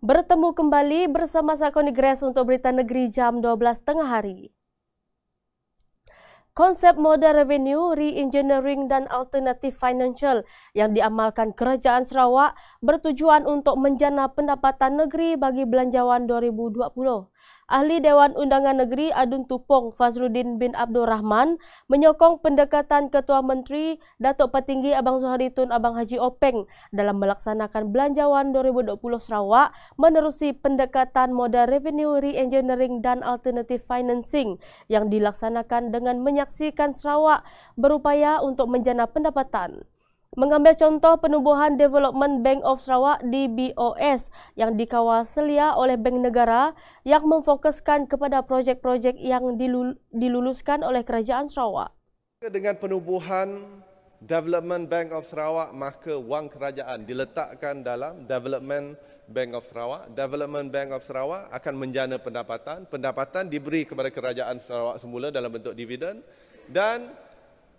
bertemu kembali bersama Sakoni Gres untuk berita negeri jam 12:30 tengah hari konsep modal revenue, re-engineering dan alternative financial yang diamalkan Kerajaan Sarawak bertujuan untuk menjana pendapatan negeri bagi belanjawan 2020. Ahli Dewan Undangan Negeri Adun Tupong Fazrudin bin Abdul Rahman menyokong pendekatan Ketua Menteri Datuk Petinggi Abang Zohari Tun Abang Haji Openg dalam melaksanakan belanjawan 2020 Sarawak menerusi pendekatan modal revenue, re-engineering dan alternative financing yang dilaksanakan dengan menyebabkan menyaksikan Sarawak berupaya untuk menjana pendapatan. Mengambil contoh penubuhan Development Bank of Sarawak DBOS yang dikawal selia oleh Bank Negara yang memfokuskan kepada projek-projek yang diluluskan oleh Kerajaan Sarawak. Dengan penubuhan Development Bank of Sarawak maka wang kerajaan diletakkan dalam Development Bank of Sarawak. Development Bank of Sarawak akan menjana pendapatan. Pendapatan diberi kepada kerajaan Sarawak semula dalam bentuk dividen dan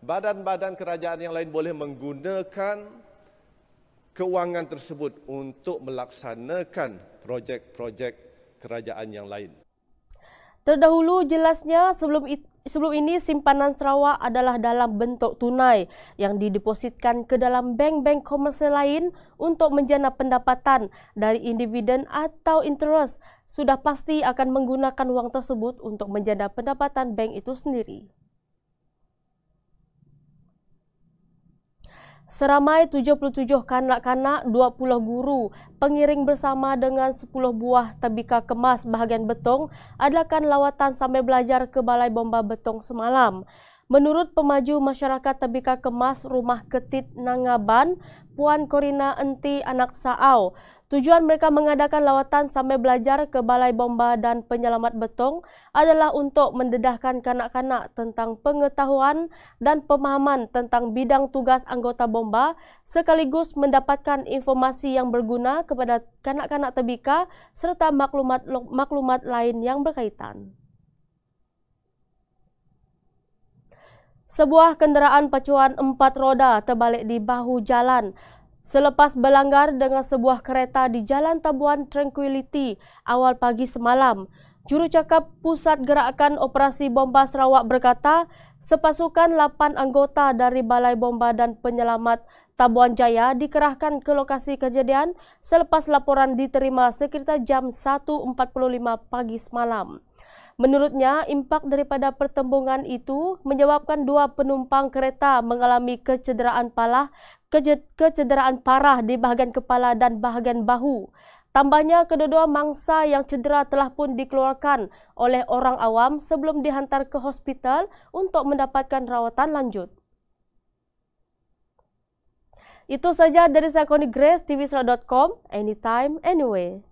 badan-badan kerajaan yang lain boleh menggunakan kewangan tersebut untuk melaksanakan projek-projek kerajaan yang lain. Terdahulu jelasnya sebelum itu, Sebelum ini simpanan Sarawak adalah dalam bentuk tunai yang didepositkan ke dalam bank-bank komersial lain untuk menjana pendapatan dari individu atau interest sudah pasti akan menggunakan wang tersebut untuk menjana pendapatan bank itu sendiri. Seramai 77 kanak-kanak, 20 guru, pengiring bersama dengan 10 buah tebika kemas bahagian betong adakan lawatan sambil belajar ke Balai Bomba Betong semalam. Menurut pemaju masyarakat Tebika Kemas Rumah Ketit Nangaban, Puan Korina Enti Anak Saau, tujuan mereka mengadakan lawatan sampai belajar ke Balai Bomba dan Penyelamat Betong adalah untuk mendedahkan kanak-kanak tentang pengetahuan dan pemahaman tentang bidang tugas anggota bomba sekaligus mendapatkan informasi yang berguna kepada kanak-kanak Tebika serta maklumat-maklumat lain yang berkaitan. Sebuah kenderaan pacuan empat roda terbalik di bahu jalan selepas berlanggar dengan sebuah kereta di Jalan Tabuan Tranquility awal pagi semalam. Jurucakap Pusat Gerakan Operasi Bomba Sarawak berkata, sepasukan lapan anggota dari Balai Bomba dan Penyelamat Tabuan Jaya dikerahkan ke lokasi kejadian selepas laporan diterima sekitar jam 1.45 pagi semalam. Menurutnya, impak daripada pertembungan itu menyebabkan dua penumpang kereta mengalami kecederaan pala, kecederaan parah di bahagian kepala dan bahagian bahu. Tambahnya, kedua-dua mangsa yang cedera telah pun dikeluarkan oleh orang awam sebelum dihantar ke hospital untuk mendapatkan rawatan lanjut. Itu saja dari saya Connie Grace TV Anytime, Anyway.